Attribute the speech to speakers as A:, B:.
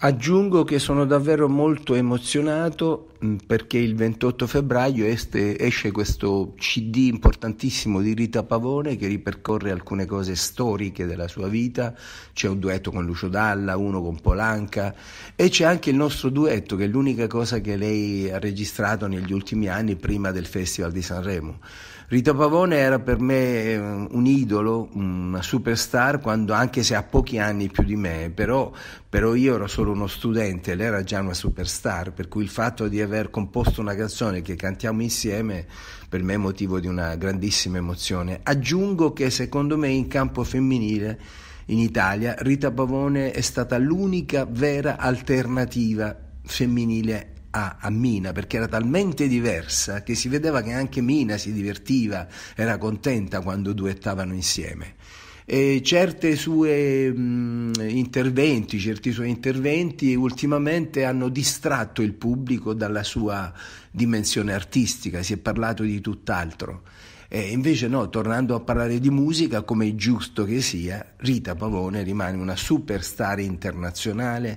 A: Aggiungo che sono davvero molto emozionato mm, perché il 28 febbraio este, esce questo CD importantissimo di Rita Pavone che ripercorre alcune cose storiche della sua vita. C'è un duetto con Lucio Dalla, uno con Polanca e c'è anche il nostro duetto che è l'unica cosa che lei ha registrato negli ultimi anni prima del Festival di Sanremo. Rita Pavone era per me eh, un idolo, una superstar, quando, anche se ha pochi anni più di me, però, però io ero solo solo uno studente, lei era già una superstar, per cui il fatto di aver composto una canzone che cantiamo insieme per me è motivo di una grandissima emozione. Aggiungo che secondo me in campo femminile in Italia Rita Pavone è stata l'unica vera alternativa femminile a, a, Mina perché era talmente diversa che si vedeva che anche Mina si divertiva, era contenta quando duettavano insieme eh, certe sue mh, mm, interventi, certi suoi interventi ultimamente hanno distratto il pubblico dalla sua dimensione artistica, si è parlato di tutt'altro. E eh, invece no, tornando a parlare di musica, come è giusto che sia, Rita Pavone rimane una superstar internazionale